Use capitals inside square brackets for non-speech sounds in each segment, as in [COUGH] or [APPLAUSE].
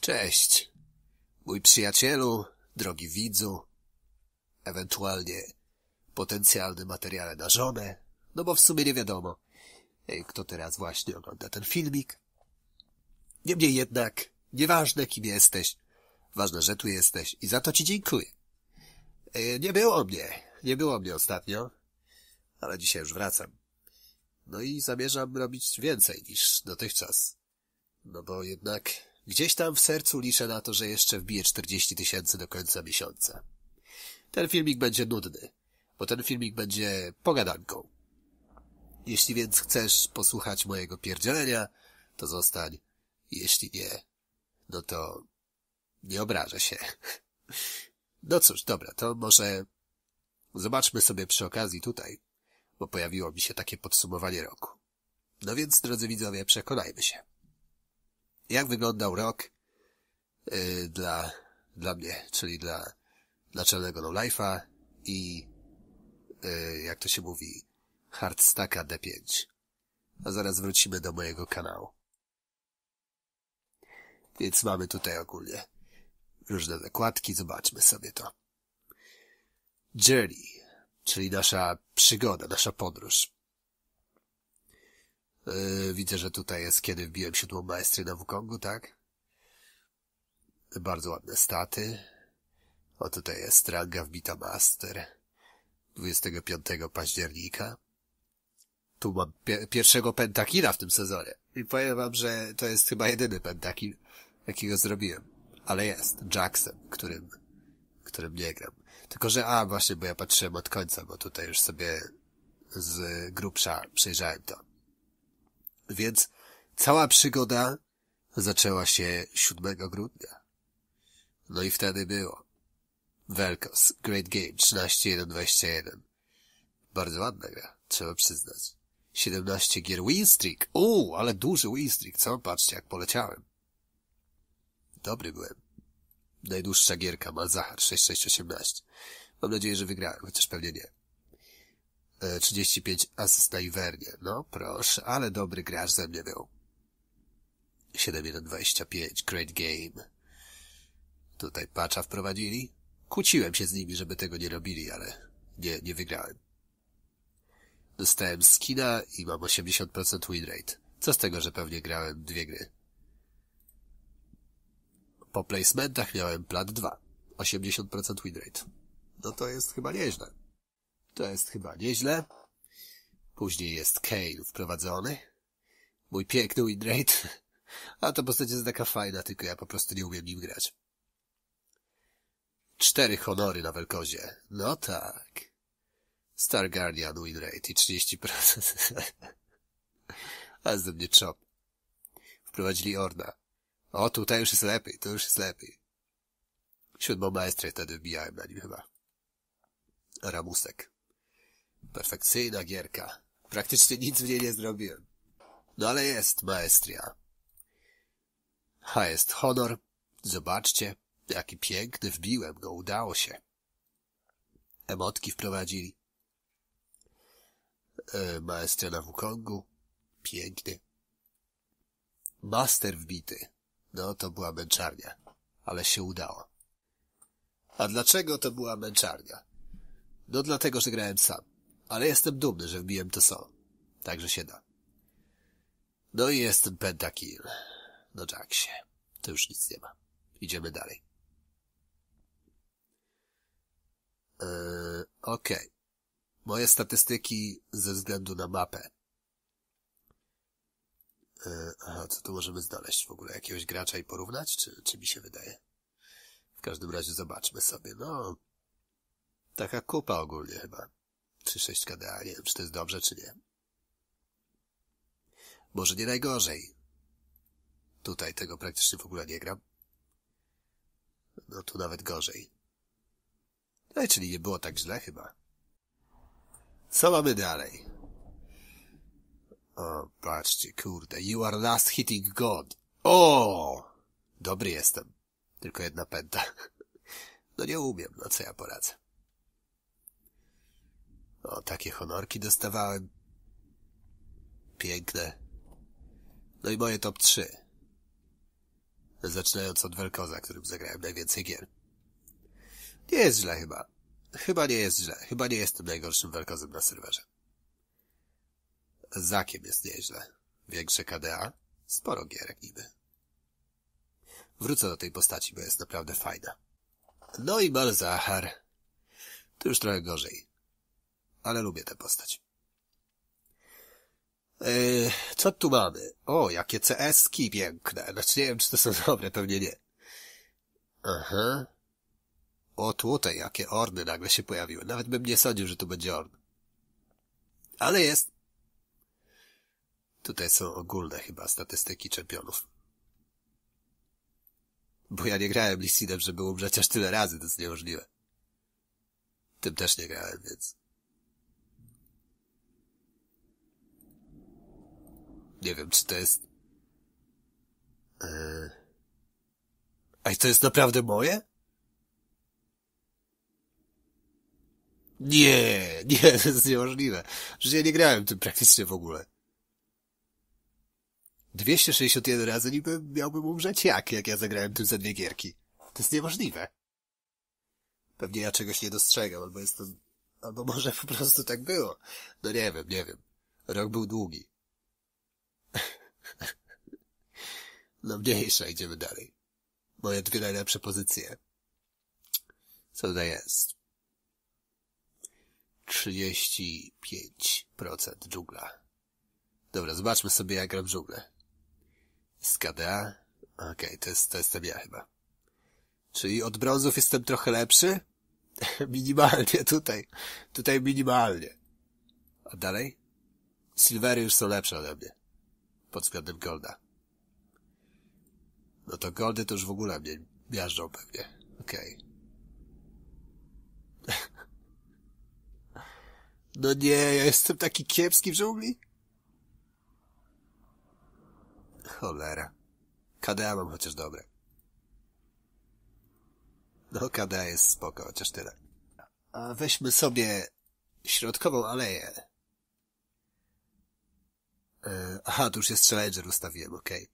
Cześć, mój przyjacielu, drogi widzu, ewentualnie potencjalny materiale na żonę, no bo w sumie nie wiadomo, e, kto teraz właśnie ogląda ten filmik. Niemniej jednak, nieważne kim jesteś, ważne, że tu jesteś i za to ci dziękuję. E, nie było mnie, nie było mnie ostatnio, ale dzisiaj już wracam. No i zamierzam robić więcej niż dotychczas. No bo jednak Gdzieś tam w sercu liczę na to, że jeszcze wbiję 40 tysięcy do końca miesiąca. Ten filmik będzie nudny, bo ten filmik będzie pogadanką. Jeśli więc chcesz posłuchać mojego pierdzielenia, to zostań. Jeśli nie, no to nie obrażę się. [LAUGHS] No cóż, dobra, to może zobaczmy sobie przy okazji tutaj, bo pojawiło mi się takie podsumowanie roku. No więc, drodzy widzowie, przekonajmy się jak wyglądał rok yy, dla, dla mnie, czyli dla dla naczelnego No Life'a i yy, jak to się mówi, Hardstacka D5. A zaraz wrócimy do mojego kanału. Więc mamy tutaj ogólnie różne zakładki, zobaczmy sobie to. Journey, czyli nasza przygoda, nasza podróż. Yy, widzę, że tutaj jest kiedy wbiłem siódmą maestry na Wukongu, tak? Bardzo ładne staty. O, tutaj jest ranga wbita master. 25 października. Tu mam pierwszego pentakila w tym sezonie. I powiem wam, że to jest chyba jedyny pentakil, jakiego zrobiłem. Ale jest. Jackson, którym, którym nie gram. Tylko, że a, właśnie, bo ja patrzyłem od końca, bo tutaj już sobie z grubsza przejrzałem to. Więc cała przygoda zaczęła się 7 grudnia. No i wtedy było. Velkos, Great Game 13-1-21. Bardzo ładna gra, trzeba przyznać. 17 gier win streak. Uuu, ale duży win streak, co? Patrzcie, jak poleciałem. Dobry byłem. Najdłuższa gierka, Malzahar 6618. Mam nadzieję, że wygrałem, chociaż pewnie nie. 35 asysta i Wernie. No proszę, ale dobry gracz ze mnie był. 7-1-25, great game. Tutaj patcha wprowadzili. Kłóciłem się z nimi, żeby tego nie robili, ale nie, nie wygrałem. Dostałem skina i mam 80% winrate. Co z tego, że pewnie grałem dwie gry? Po placementach miałem plat 2. 80% winrate. No to jest chyba nieźle. To jest chyba nieźle. Później jest Kane wprowadzony. Mój piękny winrate. A to postać jest taka fajna, tylko ja po prostu nie umiem nim grać. Cztery honory na Welkozie. No tak. Star Guardian winrate i 30%. [LAUGHS] A ze mnie chop. Wprowadzili Orna. O, tutaj już jest lepiej, to już jest lepiej. Siódmą maestrę wtedy wbijałem na nim chyba. Ramusek. Perfekcyjna gierka. Praktycznie nic w niej nie zrobiłem. No ale jest, maestria. A jest honor. Zobaczcie, jaki piękny wbiłem go, udało się. Emotki wprowadzili. E, maestria na Wukongu. Piękny. Master wbity. No to była męczarnia. Ale się udało. A dlaczego to była męczarnia? No dlatego, że grałem sam ale jestem dumny, że wbiłem to sol. Także się da. No i jest ten pentakill. No się. to już nic nie ma. Idziemy dalej. Yy, Okej. Okay. Moje statystyki ze względu na mapę. Yy, aha, co tu możemy znaleźć w ogóle? Jakiegoś gracza i porównać? Czy, czy mi się wydaje? W każdym razie zobaczmy sobie. No, taka kupa ogólnie chyba czy 6 KDA. Nie wiem, czy to jest dobrze, czy nie. Może nie najgorzej. Tutaj tego praktycznie w ogóle nie gram. No tu nawet gorzej. No i czyli nie było tak źle chyba. Co mamy dalej? O, patrzcie, kurde. You are last hitting god. O! Dobry jestem. Tylko jedna pęta. [LAUGHS] No nie umiem, no co ja poradzę. O, takie honorki dostawałem. Piękne. No i moje top 3. Zaczynając od Welkoza, którym zagrałem najwięcej gier. Nie jest źle chyba. Chyba nie jest źle. Chyba nie jestem najgorszym Welkozem na serwerze. Zakiem jest nieźle. Większe KDA. Sporo gierek niby. Wrócę do tej postaci, bo jest naprawdę fajna. No i Balzahar. Tu już trochę gorzej ale lubię tę postać. Yy, co tu mamy? O, jakie CS-ki piękne. Znaczy nie wiem, czy to są [LAUGHS] dobre, pewnie nie. Aha. O, tutaj jakie orny nagle się pojawiły. Nawet bym nie sądził, że tu będzie orny. Ale jest. Tutaj są ogólne chyba statystyki czempionów. Bo ja nie grałem Lissidem, żeby umrzeć aż tyle razy, to jest niemożliwe. Tym też nie grałem, więc... Nie wiem, czy to jest... Yy... E, Ej, to jest naprawdę moje? Nie, nie, [LAUGHS] to jest niemożliwe. Że ja nie grałem tym praktycznie w ogóle. 261 razy niby miałbym umrzeć jak, jak ja zagrałem tym za dwie gierki. To jest niemożliwe. Pewnie ja czegoś nie dostrzegam, albo jestem... Albo może po prostu tak było. No nie wiem, nie wiem. Rok był długi. No mniejsza, idziemy dalej. Moje dwie najlepsze pozycje. Co tutaj jest? 35% dżungla. Dobra, zobaczmy sobie jak gram w dżunglę. Jest KDA. Okej, okay, to, jest, to jestem ja chyba. Czyli od brązów jestem trochę lepszy? [LAUGHS] minimalnie tutaj. Tutaj minimalnie. A dalej? Silvery już są lepsze ode mnie. Pod względem golda. No to goldy to już w ogóle mnie miażdżą pewnie. Okej. Okay. [LAUGHS] No nie, ja jestem taki kiepski w dżungli? Cholera. KDA mam chociaż dobre. No KDA jest spoko, chociaż tyle. A weźmy sobie środkową aleję. E, aha, tu już jest Challenger, ustawiłem, okej.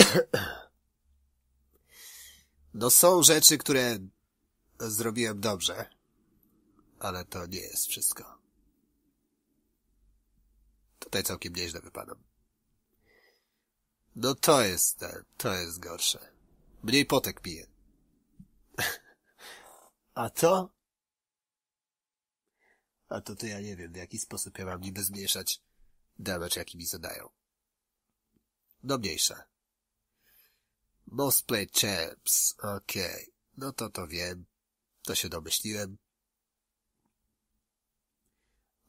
Okay. [CLEARS THROAT] No są rzeczy, które zrobiłem dobrze, ale to nie jest wszystko. Tutaj całkiem nieźle wypadam. No to jest, to jest gorsze. Mniej potek piję. [LAUGHS] A to? A to to ja nie wiem, w jaki sposób ja mam niby zmniejszać damage, jaki mi zadają. No mniejsza. Most played Champs. Okej. Okay. No to to wiem. To się domyśliłem.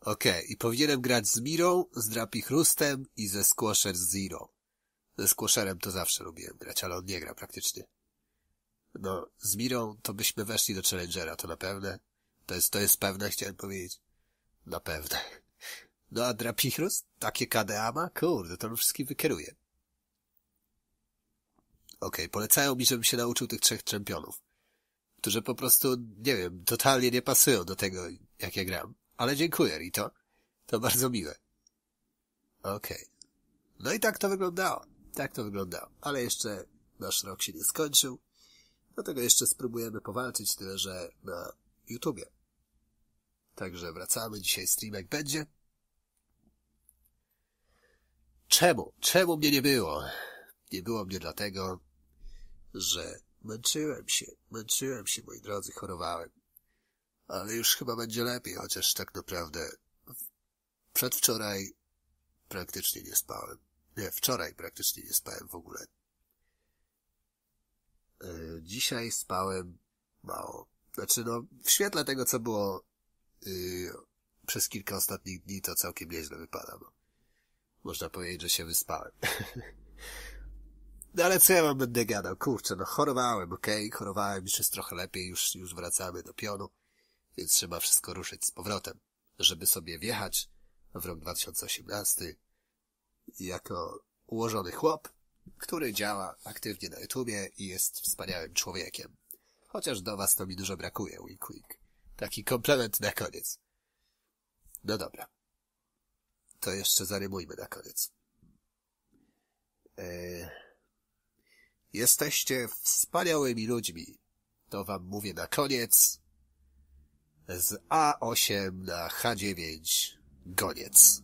Okej. Okay. I powinienem grać z Mirą, z Drapichrustem i ze Squasher Zero. Ze Squasherem to zawsze lubiłem grać, ale on nie gra praktycznie. No, z Mirą to byśmy weszli do Challengera, to na pewno. To jest, to jest pewne, chciałem powiedzieć. Na pewno. No a Drapichrust? Takie KDA ma? Kurde, to on wszystkim wykieruje okej, okay, polecają mi, żebym się nauczył tych trzech czempionów, którzy po prostu, nie wiem, totalnie nie pasują do tego, jak ja gram. Ale dziękuję, Rito. To bardzo miłe. Okej. Okay. No i tak to wyglądało. Tak to wyglądało. Ale jeszcze nasz rok się nie skończył. Dlatego jeszcze spróbujemy powalczyć tyle, że na YouTubie. Także wracamy. Dzisiaj streamek będzie. Czemu? Czemu mnie nie było? Nie było mnie dlatego, że męczyłem się, męczyłem się, moi drodzy, chorowałem. Ale już chyba będzie lepiej, chociaż tak naprawdę przedwczoraj praktycznie nie spałem. Nie, wczoraj praktycznie nie spałem w ogóle. E, dzisiaj spałem mało. Znaczy, no, w świetle tego, co było yy, przez kilka ostatnich dni, to całkiem nieźle wypada, bo można powiedzieć, że się wyspałem. [LAUGHS] No ale co ja wam będę gadał? Kurczę, no chorowałem, okej, okay? chorowałem, już jest trochę lepiej, już, już wracamy do pionu, więc trzeba wszystko ruszyć z powrotem, żeby sobie wjechać w rok 2018 jako ułożony chłop, który działa aktywnie na YouTubie i jest wspaniałym człowiekiem. Chociaż do was to mi dużo brakuje, wink wink. Taki komplement na koniec. No dobra. To jeszcze zarymujmy na koniec. E, Jesteście wspaniałymi ludźmi. To wam mówię na koniec. Z A8 na H9 goniec.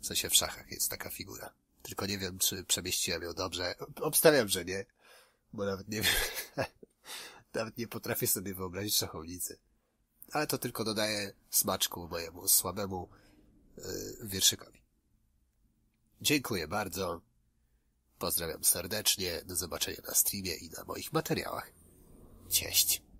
W sensie w szachach jest taka figura. Tylko nie wiem, czy przemieściłem ją dobrze. Obstawiam, że nie. Bo nawet nie wiem. [LAUGHS] nawet nie potrafię sobie wyobrazić szachownicy. Ale to tylko dodaje smaczku mojemu słabemu yy, wierszykowi. Dziękuję bardzo. Pozdrawiam serdecznie, do zobaczenia na streamie i na moich materiałach. Cześć.